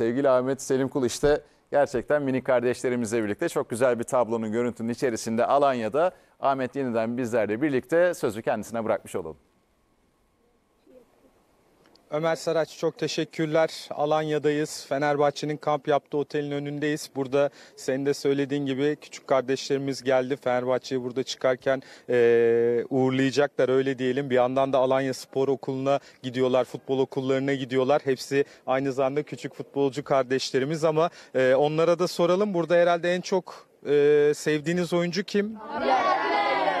Sevgili Ahmet Selim Kul işte gerçekten mini kardeşlerimizle birlikte çok güzel bir tablonun görüntünün içerisinde Alanya'da Ahmet yeniden bizlerle birlikte sözü kendisine bırakmış olalım. Ömer Saraç çok teşekkürler. Alanya'dayız. Fenerbahçe'nin kamp yaptığı otelin önündeyiz. Burada senin de söylediğin gibi küçük kardeşlerimiz geldi. Fenerbahçe'yi burada çıkarken e, uğurlayacaklar öyle diyelim. Bir yandan da Alanya Spor Okulu'na gidiyorlar, futbol okullarına gidiyorlar. Hepsi aynı zamanda küçük futbolcu kardeşlerimiz ama e, onlara da soralım. Burada herhalde en çok e, sevdiğiniz oyuncu kim? Abi.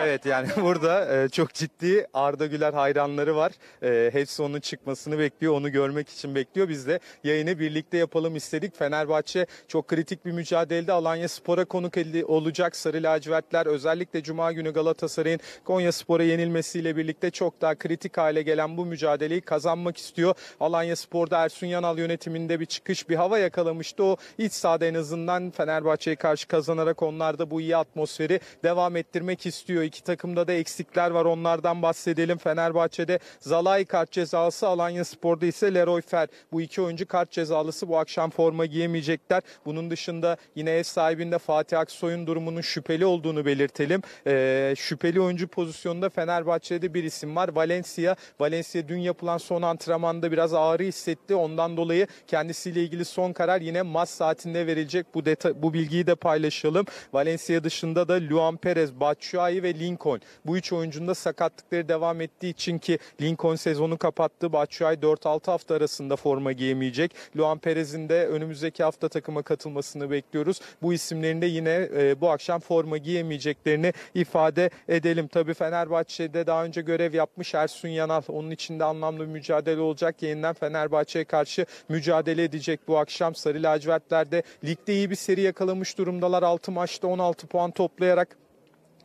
Evet yani burada e, çok ciddi Arda Güler hayranları var. E, hepsi onun çıkmasını bekliyor, onu görmek için bekliyor. Biz de yayını birlikte yapalım istedik. Fenerbahçe çok kritik bir mücadelede Alanya Spor'a konuk olacak. Sarı lacivertler özellikle Cuma günü Galatasaray'ın Konya Spor'a yenilmesiyle birlikte çok daha kritik hale gelen bu mücadeleyi kazanmak istiyor. Alanya Spor'da Ersun Yanal yönetiminde bir çıkış, bir hava yakalamıştı. O iç sahada en azından Fenerbahçe'ye karşı kazanarak onlar da bu iyi atmosferi devam ettirmek istiyor iki takımda da eksikler var. Onlardan bahsedelim. Fenerbahçe'de Zalai kart cezası, Alanya Spor'da ise Leroy Fer. Bu iki oyuncu kart cezalısı bu akşam forma giyemeyecekler. Bunun dışında yine ev sahibinde Fatih Aksoy'un durumunun şüpheli olduğunu belirtelim. Ee, şüpheli oyuncu pozisyonunda Fenerbahçe'de bir isim var. Valencia. Valencia dün yapılan son antrenmanda biraz ağrı hissetti. Ondan dolayı kendisiyle ilgili son karar yine mas saatinde verilecek. Bu, deta- bu bilgiyi de paylaşalım. Valencia dışında da Luan Perez, Batshuayi ve Lincoln. Bu üç oyuncunda sakatlıkları devam ettiği için ki Lincoln sezonu kapattı. Batshuayi 4-6 hafta arasında forma giyemeyecek. Luan Perez'in de önümüzdeki hafta takıma katılmasını bekliyoruz. Bu isimlerinde yine e, bu akşam forma giyemeyeceklerini ifade edelim. Tabii Fenerbahçe'de daha önce görev yapmış Ersun Yanal. Onun için de anlamlı bir mücadele olacak. Yeniden Fenerbahçe'ye karşı mücadele edecek bu akşam. Sarı lacivertlerde ligde iyi bir seri yakalamış durumdalar. 6 maçta 16 puan toplayarak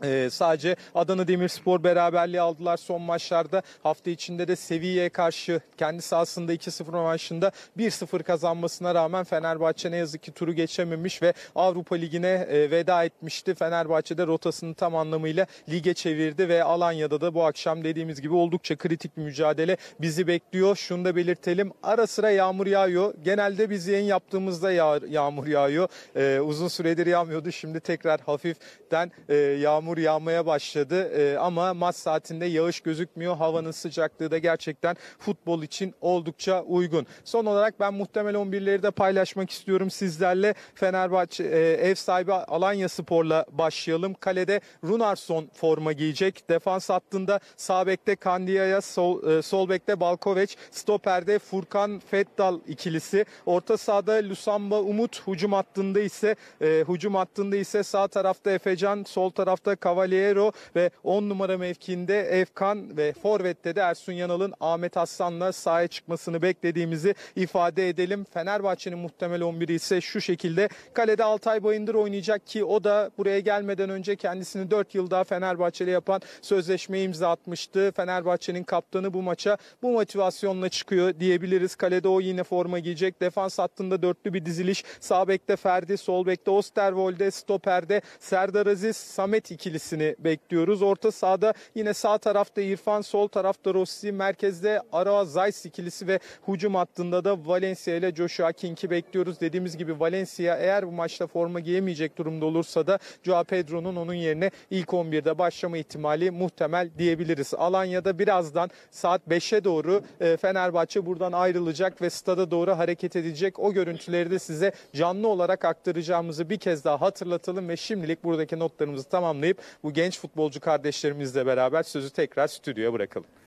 ee, sadece Adana Demirspor beraberliği aldılar son maçlarda. Hafta içinde de Sevilla'ya karşı kendi sahasında 2-0 maçında 1-0 kazanmasına rağmen Fenerbahçe ne yazık ki turu geçememiş ve Avrupa Ligi'ne e, veda etmişti. Fenerbahçe'de rotasını tam anlamıyla lige çevirdi ve Alanya'da da bu akşam dediğimiz gibi oldukça kritik bir mücadele bizi bekliyor. Şunu da belirtelim ara sıra yağmur yağıyor. Genelde biz yayın yaptığımızda yağ, yağmur yağıyor. Ee, uzun süredir yağmıyordu. Şimdi tekrar hafiften e, yağmur yağmur yağmaya başladı ee, ama maç saatinde yağış gözükmüyor. Havanın sıcaklığı da gerçekten futbol için oldukça uygun. Son olarak ben muhtemel 11'leri de paylaşmak istiyorum sizlerle. Fenerbahçe e, ev sahibi Alanya Spor'la başlayalım. Kalede Runarsson forma giyecek. Defans hattında sağ bekte Kandiya'ya, sol, e, sol bekte Balkoveç, stoperde Furkan Feddal ikilisi. Orta sahada Lusamba Umut, hücum hattında ise e, hücum hattında ise sağ tarafta Efecan, sol tarafta Arda Cavaliero ve 10 numara mevkinde Efkan ve Forvet'te de Ersun Yanal'ın Ahmet Aslan'la sahaya çıkmasını beklediğimizi ifade edelim. Fenerbahçe'nin muhtemel 11'i ise şu şekilde. Kalede Altay Bayındır oynayacak ki o da buraya gelmeden önce kendisini 4 yıl daha Fenerbahçeli yapan sözleşmeyi imza atmıştı. Fenerbahçe'nin kaptanı bu maça bu motivasyonla çıkıyor diyebiliriz. Kalede o yine forma giyecek. Defans hattında dörtlü bir diziliş. Sağ bekte Ferdi, sol bekte Osterwolde, stoperde Serdar Aziz, Samet 2 ikilisini bekliyoruz. Orta sahada yine sağ tarafta İrfan, sol tarafta Rossi, merkezde Aroa Zayt ikilisi ve hücum hattında da Valencia ile Joshua King'i bekliyoruz. Dediğimiz gibi Valencia eğer bu maçta forma giyemeyecek durumda olursa da Joao Pedro'nun onun yerine ilk 11'de başlama ihtimali muhtemel diyebiliriz. Alanya'da birazdan saat 5'e doğru e, Fenerbahçe buradan ayrılacak ve stada doğru hareket edecek. O görüntüleri de size canlı olarak aktaracağımızı bir kez daha hatırlatalım ve şimdilik buradaki notlarımızı tamamlayıp bu genç futbolcu kardeşlerimizle beraber sözü tekrar stüdyoya bırakalım.